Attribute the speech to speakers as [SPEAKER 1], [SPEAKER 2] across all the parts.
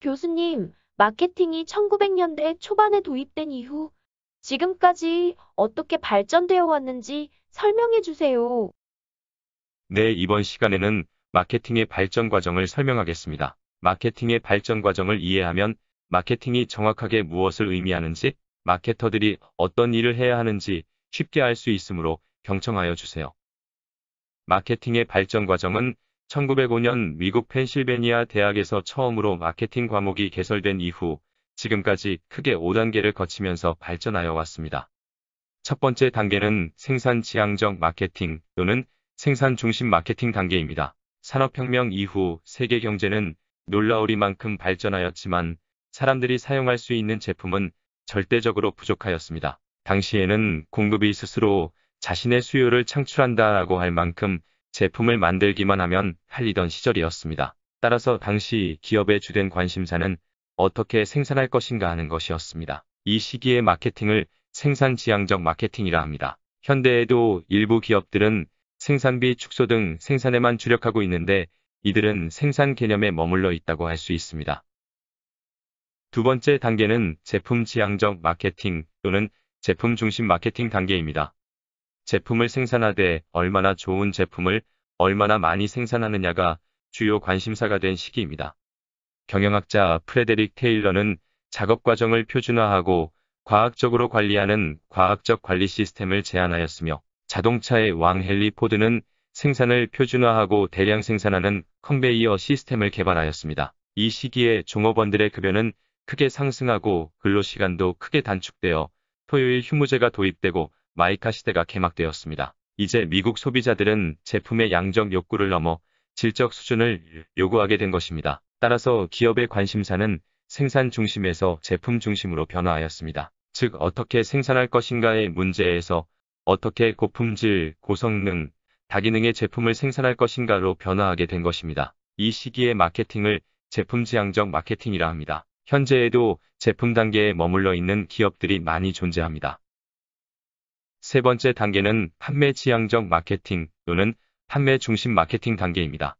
[SPEAKER 1] 교수님, 마케팅이 1900년대 초반에 도입된 이후 지금까지 어떻게 발전되어 왔는지 설명해 주세요. 네, 이번 시간에는 마케팅의 발전 과정을 설명하겠습니다. 마케팅의 발전 과정을 이해하면 마케팅이 정확하게 무엇을 의미하는지, 마케터들이 어떤 일을 해야 하는지 쉽게 알 수 있으므로 경청하여 주세요. 마케팅의 발전 과정은 1905년 미국 펜실베니아 대학에서 처음으로 마케팅 과목이 개설된 이후 지금까지 크게 5단계를 거치면서 발전하여 왔습니다. 첫 번째 단계는 생산 지향적 마케팅 또는 생산 중심 마케팅 단계입니다. 산업혁명 이후 세계 경제는 놀라우리만큼 발전하였지만 사람들이 사용할 수 있는 제품은 절대적으로 부족하였습니다. 당시에는 공급이 스스로 자신의 수요를 창출한다라고 할 만큼 제품을 만들기만 하면 할리던 시절이었습니다. 따라서 당시 기업의 주된 관심사는 어떻게 생산할 것인가 하는 것이었습니다. 이 시기의 마케팅을 생산 지향적 마케팅이라 합니다. 현대에도 일부 기업들은 생산비 축소 등 생산에만 주력하고 있는데 이들은 생산 개념에 머물러 있다고 할 수 있습니다. 두 번째 단계는 제품 지향적 마케팅 또는 제품 중심 마케팅 단계입니다. 제품을 생산하되 얼마나 좋은 제품을 얼마나 많이 생산하느냐가 주요 관심사가 된 시기입니다. 경영학자 프레데릭 테일러는 작업 과정을 표준화하고 과학적으로 관리하는 과학적 관리 시스템을 제안하였으며 자동차의 왕 헨리 포드는 생산을 표준화하고 대량 생산하는 컨베이어 시스템을 개발하였습니다. 이 시기에 종업원들의 급여는 크게 상승하고 근로시간도 크게 단축되어 토요일 휴무제가 도입되고 마이카 시대가 개막되었습니다. 이제 미국 소비자들은 제품의 양적 욕구를 넘어 질적 수준을 요구하게 된 것입니다. 따라서 기업의 관심사는 생산 중심에서 제품 중심으로 변화하였습니다. 즉 어떻게 생산할 것인가의 문제에서 어떻게 고품질, 고성능, 다기능의 제품을 생산할 것인가로 변화하게 된 것입니다. 이 시기의 마케팅을 제품지향적 마케팅이라 합니다. 현재에도 제품 단계에 머물러 있는 기업들이 많이 존재합니다. 세 번째 단계는 판매 지향적 마케팅 또는 판매 중심 마케팅 단계입니다.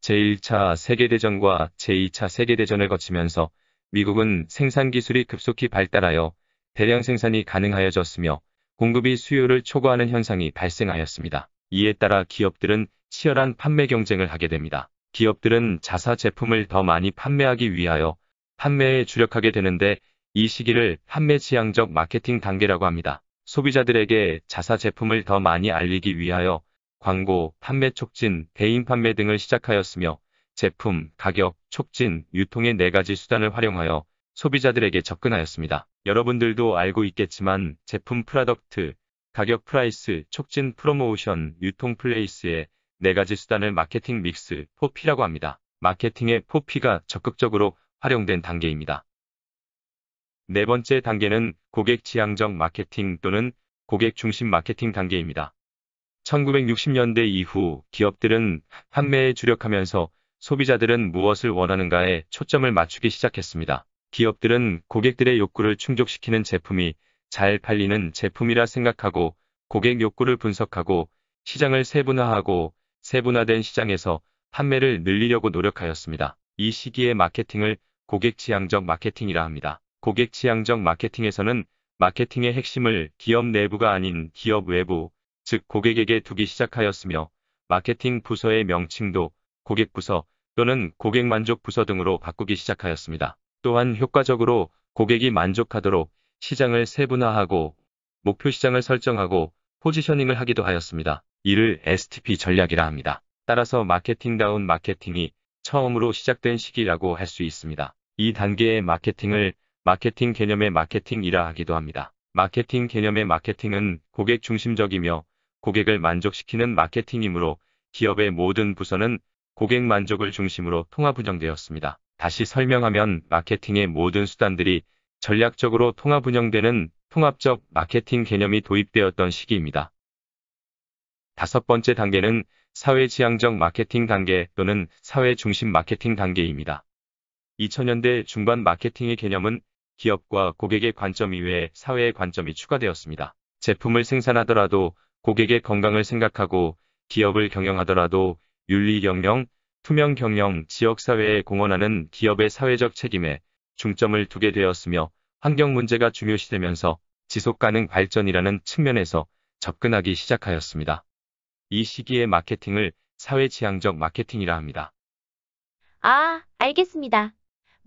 [SPEAKER 1] 제1차 세계대전과 제2차 세계대전을 거치면서 미국은 생산 기술이 급속히 발달하여 대량 생산이 가능하여졌으며 공급이 수요를 초과하는 현상이 발생하였습니다. 이에 따라 기업들은 치열한 판매 경쟁을 하게 됩니다. 기업들은 자사 제품을 더 많이 판매하기 위하여 판매에 주력하게 되는데 이 시기를 판매 지향적 마케팅 단계라고 합니다. 소비자들에게 자사 제품을 더 많이 알리기 위하여 광고, 판매 촉진, 대인 판매 등을 시작하였으며 제품, 가격, 촉진, 유통의 4가지 수단을 활용하여 소비자들에게 접근하였습니다. 여러분들도 알고 있겠지만 제품 프라덕트, 가격 프라이스, 촉진 프로모션, 유통 플레이스의 4가지 수단을 마케팅 믹스, 포피라고 합니다. 마케팅의 포피가 적극적으로 활용된 단계입니다. 네 번째 단계는 고객 지향적 마케팅 또는 고객 중심 마케팅 단계입니다. 1960년대 이후 기업들은 판매에 주력하면서 소비자들은 무엇을 원하는가에 초점을 맞추기 시작했습니다. 기업들은 고객들의 욕구를 충족시키는 제품이 잘 팔리는 제품이라 생각하고 고객 욕구를 분석하고 시장을 세분화하고 세분화된 시장에서 판매를 늘리려고 노력하였습니다. 이 시기의 마케팅을 고객 지향적 마케팅이라 합니다. 고객 취향적 마케팅에서는 마케팅의 핵심을 기업 내부가 아닌 기업 외부, 즉 고객에게 두기 시작하였으며 마케팅 부서의 명칭도 고객 부서 또는 고객 만족 부서 등으로 바꾸기 시작하였습니다. 또한 효과적으로 고객이 만족하도록 시장을 세분화하고 목표 시장을 설정하고 포지셔닝을 하기도 하였습니다. 이를 STP 전략이라 합니다. 따라서 마케팅다운 마케팅이 처음으로 시작된 시기라고 할 수 있습니다. 이 단계의 마케팅을 마케팅 개념의 마케팅이라 하기도 합니다. 마케팅 개념의 마케팅은 고객 중심적이며 고객을 만족시키는 마케팅이므로 기업의 모든 부서는 고객 만족을 중심으로 통합 운영되었습니다. 다시 설명하면 마케팅의 모든 수단들이 전략적으로 통합 운영되는 통합적 마케팅 개념이 도입되었던 시기입니다. 다섯 번째 단계는 사회지향적 마케팅 단계 또는 사회중심 마케팅 단계입니다. 2000년대 중반 마케팅의 개념은 기업과 고객의 관점 이외에 사회의 관점이 추가되었습니다. 제품을 생산하더라도 고객의 건강을 생각하고 기업을 경영하더라도 윤리 경영, 투명 경영, 지역사회에 공헌하는 기업의 사회적 책임에 중점을 두게 되었으며 환경 문제가 중요시되면서 지속 가능 발전이라는 측면에서 접근하기 시작하였습니다. 이 시기의 마케팅을 사회지향적 마케팅이라 합니다. 아, 알겠습니다.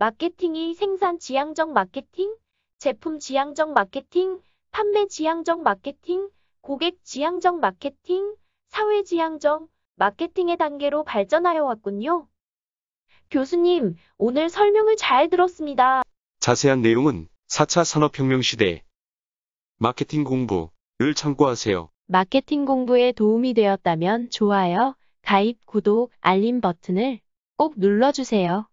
[SPEAKER 1] 마케팅이 생산 지향적 마케팅, 제품 지향적 마케팅, 판매 지향적 마케팅, 고객 지향적 마케팅, 사회 지향적 마케팅의 단계로 발전하여 왔군요. 교수님, 오늘 설명을 잘 들었습니다. 자세한 내용은 4차 산업혁명 시대 마케팅 공부를 참고하세요. 마케팅 공부에 도움이 되었다면 좋아요, 가입, 구독, 알림 버튼을 꼭 눌러주세요.